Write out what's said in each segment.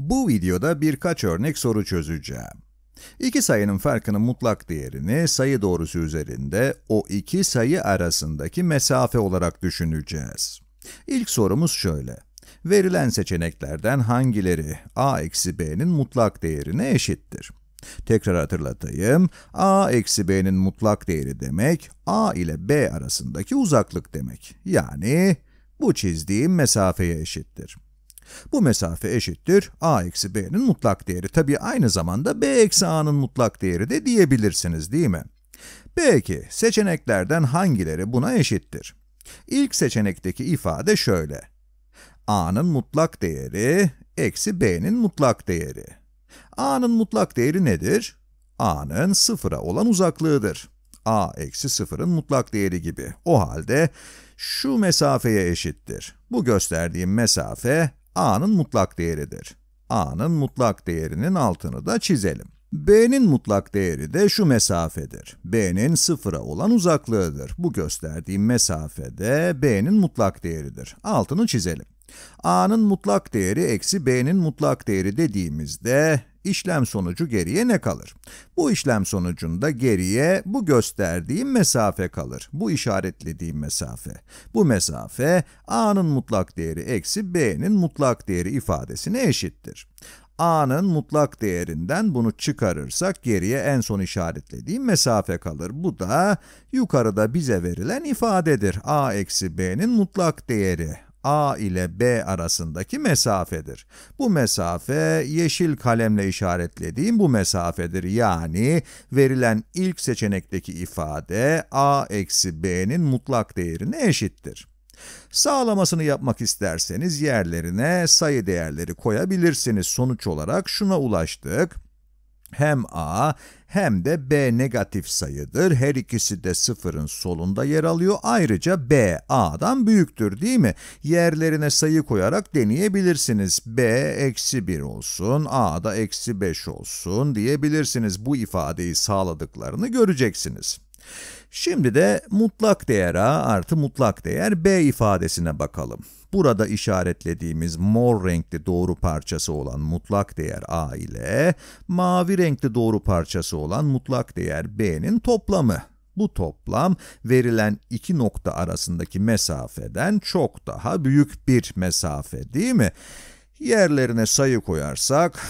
Bu videoda birkaç örnek soru çözeceğim. İki sayının farkının mutlak değerini sayı doğrusu üzerinde o iki sayı arasındaki mesafe olarak düşüneceğiz. İlk sorumuz şöyle. Verilen seçeneklerden hangileri a eksi b'nin mutlak değerine eşittir? Tekrar hatırlatayım, a eksi b'nin mutlak değeri demek, a ile b arasındaki uzaklık demek. Yani bu çizdiğim mesafeye eşittir. Bu mesafe eşittir a eksi b'nin mutlak değeri. Tabii aynı zamanda b eksi a'nın mutlak değeri de diyebilirsiniz değil mi? Peki seçeneklerden hangileri buna eşittir? İlk seçenekteki ifade şöyle. a'nın mutlak değeri eksi b'nin mutlak değeri. a'nın mutlak değeri nedir? a'nın sıfıra olan uzaklığıdır. a eksi sıfırın mutlak değeri gibi. O halde şu mesafeye eşittir. Bu gösterdiğim mesafe a'nın mutlak değeridir. a'nın mutlak değerinin altını da çizelim. b'nin mutlak değeri de şu mesafedir. b'nin sıfıra olan uzaklığıdır. Bu gösterdiğim mesafede b'nin mutlak değeridir. Altını çizelim. a'nın mutlak değeri eksi b'nin mutlak değeri dediğimizde işlem sonucu geriye ne kalır? Bu işlem sonucunda geriye bu gösterdiğim mesafe kalır. Bu işaretlediğim mesafe. Bu mesafe a'nın mutlak değeri eksi b'nin mutlak değeri ifadesine eşittir. a'nın mutlak değerinden bunu çıkarırsak geriye en son işaretlediğim mesafe kalır. Bu da yukarıda bize verilen ifadedir. a eksi b'nin mutlak değeri A ile B arasındaki mesafedir. Bu mesafe yeşil kalemle işaretlediğim bu mesafedir. Yani verilen ilk seçenekteki ifade A eksi B'nin mutlak değerine eşittir. Sağlamasını yapmak isterseniz yerlerine sayı değerleri koyabilirsiniz. Sonuç olarak şuna ulaştık. Hem A hem de B negatif sayıdır. Her ikisi de sıfırın solunda yer alıyor. Ayrıca B A'dan büyüktür değil mi? Yerlerine sayı koyarak deneyebilirsiniz. B eksi 1 olsun, A da eksi 5 olsun diyebilirsiniz. Bu ifadeyi sağladıklarını göreceksiniz. Şimdi de mutlak değer A artı mutlak değer B ifadesine bakalım. Burada işaretlediğimiz mor renkli doğru parçası olan mutlak değer A ile mavi renkli doğru parçası olan mutlak değer B'nin toplamı. Bu toplam verilen iki nokta arasındaki mesafeden çok daha büyük bir mesafe değil mi? Yerlerine sayı koyarsak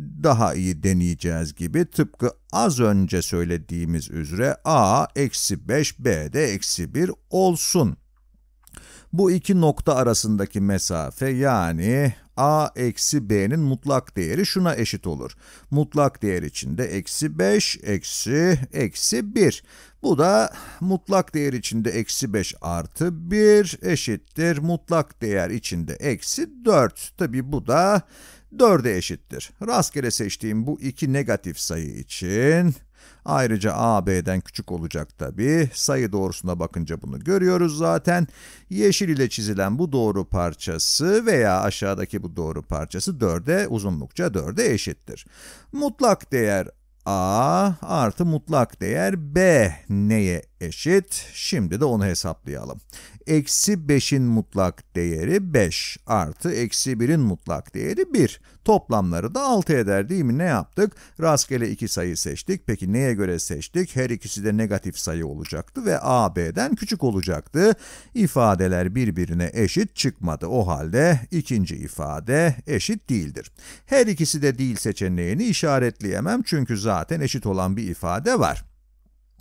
daha iyi deneyeceğiz gibi tıpkı az önce söylediğimiz üzere a eksi 5 b de eksi 1 olsun. Bu iki nokta arasındaki mesafe yani a eksi b'nin mutlak değeri şuna eşit olur. Mutlak değer içinde eksi 5 eksi eksi 1. Bu da mutlak değer içinde eksi 5 artı 1 eşittir. Mutlak değer içinde eksi 4. Tabi bu da 4'e eşittir. Rastgele seçtiğim bu iki negatif sayı için ayrıca a b'den küçük olacak tabii. Sayı doğrusuna bakınca bunu görüyoruz zaten. Yeşil ile çizilen bu doğru parçası veya aşağıdaki bu doğru parçası 4'e uzunlukça 4'e eşittir. Mutlak değer a artı mutlak değer b neye eşit? Şimdi de onu hesaplayalım eksi 5'in mutlak değeri 5 artı eksi 1'in mutlak değeri 1. Toplamları da 6 eder değil mi? Ne yaptık? Rastgele iki sayı seçtik. Peki neye göre seçtik? Her ikisi de negatif sayı olacaktı ve a b'den küçük olacaktı. İfadeler birbirine eşit çıkmadı. O halde ikinci ifade eşit değildir. Her ikisi de değil seçeneğini işaretleyemem çünkü zaten eşit olan bir ifade var.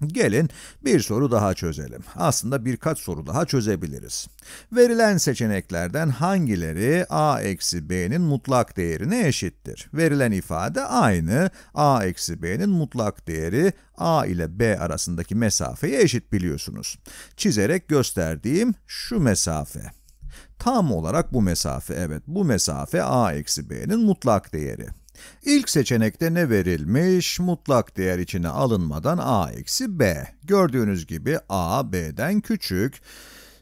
Gelin bir soru daha çözelim. Aslında birkaç soru daha çözebiliriz. Verilen seçeneklerden hangileri a eksi b'nin mutlak değerine eşittir? Verilen ifade aynı. a eksi b'nin mutlak değeri a ile b arasındaki mesafeye eşit biliyorsunuz. Çizerek gösterdiğim şu mesafe. Tam olarak bu mesafe, evet bu mesafe a eksi b'nin mutlak değeri. İlk seçenekte ne verilmiş? Mutlak değer içine alınmadan a eksi b. Gördüğünüz gibi a b'den küçük.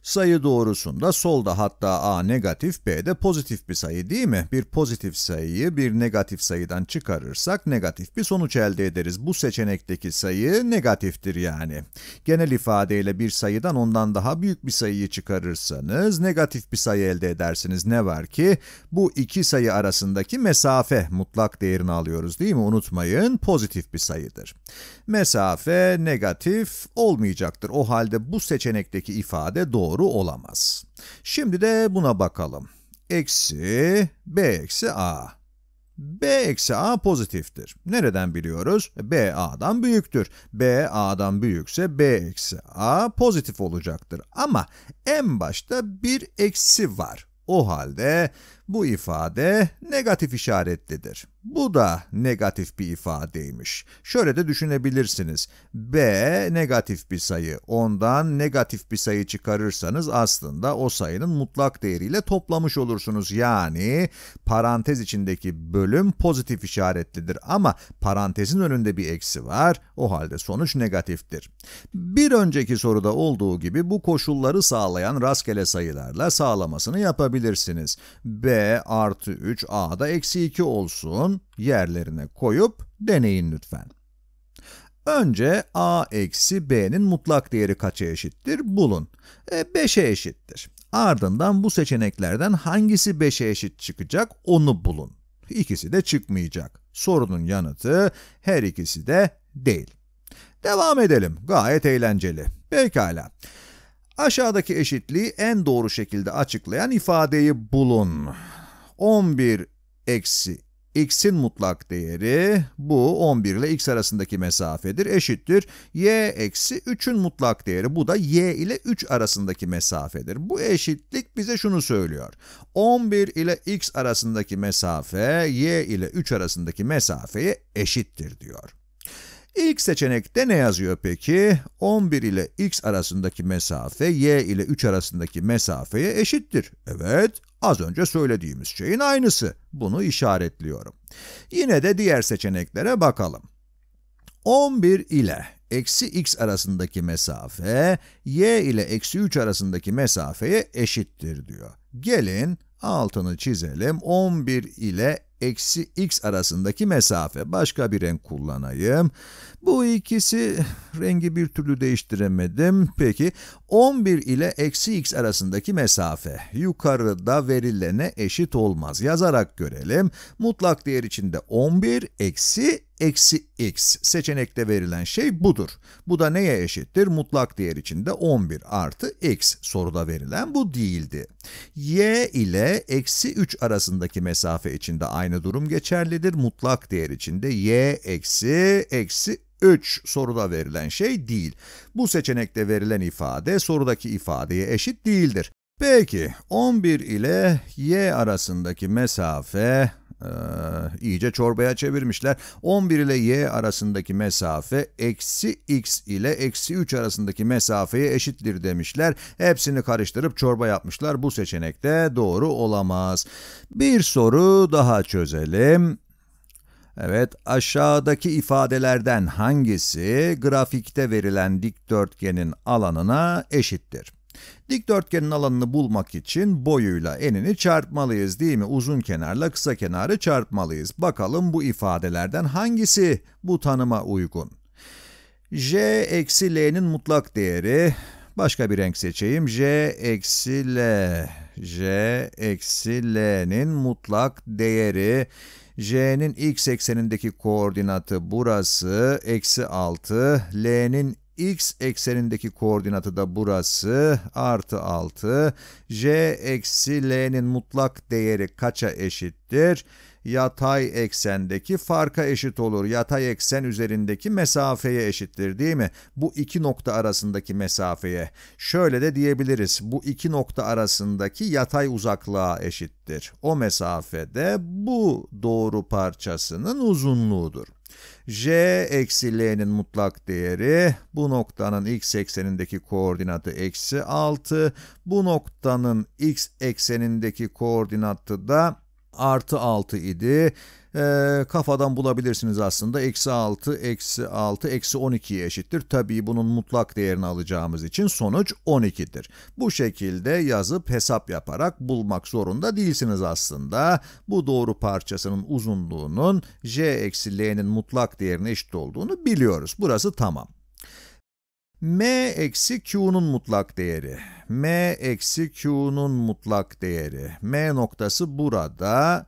Sayı doğrusunda solda hatta a negatif, b de pozitif bir sayı değil mi? Bir pozitif sayıyı bir negatif sayıdan çıkarırsak negatif bir sonuç elde ederiz. Bu seçenekteki sayı negatiftir yani. Genel ifadeyle bir sayıdan ondan daha büyük bir sayıyı çıkarırsanız negatif bir sayı elde edersiniz. Ne var ki bu iki sayı arasındaki mesafe mutlak değerini alıyoruz değil mi? Unutmayın pozitif bir sayıdır. Mesafe negatif olmayacaktır. O halde bu seçenekteki ifade doğru doğru olamaz. Şimdi de buna bakalım. Eksi b eksi a. b eksi a pozitiftir. Nereden biliyoruz? b a'dan büyüktür. b a'dan büyükse b eksi a pozitif olacaktır. Ama en başta bir eksi var. O halde bu ifade negatif işaretlidir. Bu da negatif bir ifadeymiş. Şöyle de düşünebilirsiniz. B negatif bir sayı. Ondan negatif bir sayı çıkarırsanız aslında o sayının mutlak değeriyle toplamış olursunuz. Yani parantez içindeki bölüm pozitif işaretlidir ama parantezin önünde bir eksi var. O halde sonuç negatiftir. Bir önceki soruda olduğu gibi bu koşulları sağlayan rastgele sayılarla sağlamasını yapabilirsiniz. B artı 3, A da eksi 2 olsun zaman yerlerine koyup deneyin lütfen. Önce a eksi b'nin mutlak değeri kaça eşittir? Bulun. E, 5'e eşittir. Ardından bu seçeneklerden hangisi 5'e eşit çıkacak onu bulun. İkisi de çıkmayacak. Sorunun yanıtı her ikisi de değil. Devam edelim. Gayet eğlenceli. Pekala. Aşağıdaki eşitliği en doğru şekilde açıklayan ifadeyi bulun. 11 eksi x'in mutlak değeri bu 11 ile x arasındaki mesafedir eşittir y eksi 3'ün mutlak değeri bu da y ile 3 arasındaki mesafedir. Bu eşitlik bize şunu söylüyor. 11 ile x arasındaki mesafe y ile 3 arasındaki mesafeye eşittir diyor. İlk seçenekte ne yazıyor peki? 11 ile x arasındaki mesafe, y ile 3 arasındaki mesafeye eşittir. Evet, Az önce söylediğimiz şeyin aynısı. Bunu işaretliyorum. Yine de diğer seçeneklere bakalım. 11 ile eksi x arasındaki mesafe, y ile eksi 3 arasındaki mesafeye eşittir diyor. Gelin altını çizelim. 11 ile eksi x arasındaki mesafe. Başka bir renk kullanayım. Bu ikisi rengi bir türlü değiştiremedim. Peki 11 ile eksi x arasındaki mesafe yukarıda verilene eşit olmaz. Yazarak görelim. Mutlak değer içinde 11 eksi eksi x seçenekte verilen şey budur. Bu da neye eşittir? Mutlak değer içinde 11 artı x soruda verilen bu değildi. y ile eksi 3 arasındaki mesafe içinde aynı durum geçerlidir. Mutlak değer içinde y eksi eksi 3 soruda verilen şey değil. Bu seçenekte verilen ifade sorudaki ifadeye eşit değildir. Peki 11 ile y arasındaki mesafe ee, iyice çorbaya çevirmişler. 11 ile y arasındaki mesafe eksi x ile eksi 3 arasındaki mesafeye eşittir demişler. Hepsini karıştırıp çorba yapmışlar. Bu seçenek de doğru olamaz. Bir soru daha çözelim. Evet, aşağıdaki ifadelerden hangisi grafikte verilen dikdörtgenin alanına eşittir? Dikdörtgenin alanını bulmak için boyuyla enini çarpmalıyız değil mi? Uzun kenarla kısa kenarı çarpmalıyız. Bakalım bu ifadelerden hangisi bu tanıma uygun? j eksi l'nin mutlak değeri, başka bir renk seçeyim, j eksi l, j eksi l'nin mutlak değeri J'nin ilk eksenindeki koordinatı burası, eksi 6. L'nin x eksenindeki koordinatı da burası, artı 6. J eksi L'nin mutlak değeri kaça eşittir? yatay eksendeki farka eşit olur. Yatay eksen üzerindeki mesafeye eşittir değil mi? Bu iki nokta arasındaki mesafeye. Şöyle de diyebiliriz. Bu iki nokta arasındaki yatay uzaklığa eşittir. O mesafede bu doğru parçasının uzunluğudur. J eksi L'nin mutlak değeri bu noktanın x eksenindeki koordinatı eksi 6, bu noktanın x eksenindeki koordinatı da artı 6 idi. E, kafadan bulabilirsiniz aslında. Eksi 6, eksi 6, eksi 12'ye eşittir. Tabii bunun mutlak değerini alacağımız için sonuç 12'dir. Bu şekilde yazıp hesap yaparak bulmak zorunda değilsiniz aslında. Bu doğru parçasının uzunluğunun j eksi l'nin mutlak değerine eşit olduğunu biliyoruz. Burası tamam m eksi q'nun mutlak değeri. m eksi q'nun mutlak değeri. m noktası burada.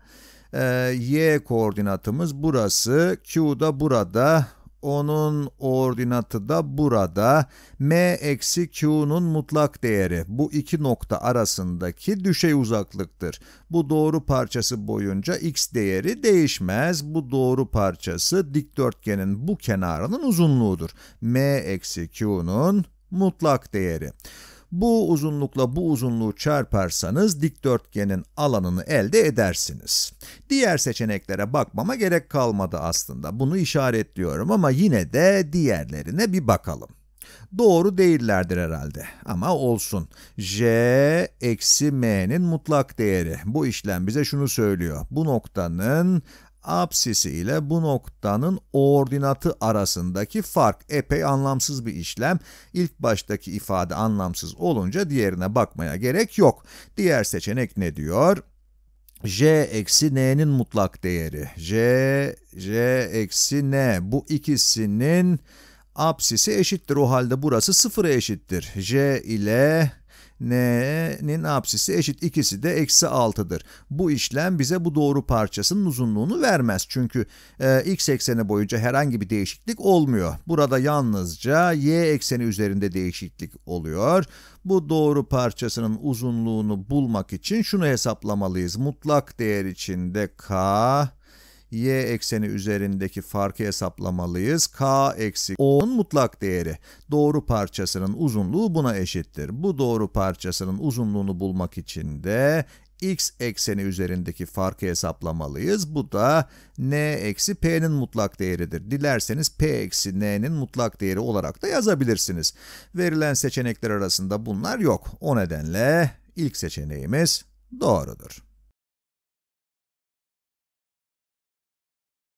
Ee, y koordinatımız burası. q da burada. Onun ordinatı da burada. M eksi Q'nun mutlak değeri bu iki nokta arasındaki düşey uzaklıktır. Bu doğru parçası boyunca x değeri değişmez. Bu doğru parçası dikdörtgenin bu kenarının uzunluğudur. M eksi Q'nun mutlak değeri. Bu uzunlukla bu uzunluğu çarparsanız dikdörtgenin alanını elde edersiniz. Diğer seçeneklere bakmama gerek kalmadı aslında. Bunu işaretliyorum ama yine de diğerlerine bir bakalım. Doğru değillerdir herhalde ama olsun. j eksi m'nin mutlak değeri. Bu işlem bize şunu söylüyor. Bu noktanın apsisi ile bu noktanın ordinatı arasındaki fark epey anlamsız bir işlem. İlk baştaki ifade anlamsız olunca diğerine bakmaya gerek yok. Diğer seçenek ne diyor? j eksi n'nin mutlak değeri. j, j eksi n bu ikisinin apsisi eşittir. O halde burası sıfıra eşittir. j ile n'nin apsisi eşit ikisi de eksi 6'dır. Bu işlem bize bu doğru parçasının uzunluğunu vermez. Çünkü e, x ekseni boyunca herhangi bir değişiklik olmuyor. Burada yalnızca y ekseni üzerinde değişiklik oluyor. Bu doğru parçasının uzunluğunu bulmak için şunu hesaplamalıyız. Mutlak değer içinde k y ekseni üzerindeki farkı hesaplamalıyız. K eksi O'nun mutlak değeri. Doğru parçasının uzunluğu buna eşittir. Bu doğru parçasının uzunluğunu bulmak için de x ekseni üzerindeki farkı hesaplamalıyız. Bu da n eksi p'nin mutlak değeridir. Dilerseniz p eksi n'nin mutlak değeri olarak da yazabilirsiniz. Verilen seçenekler arasında bunlar yok. O nedenle ilk seçeneğimiz doğrudur.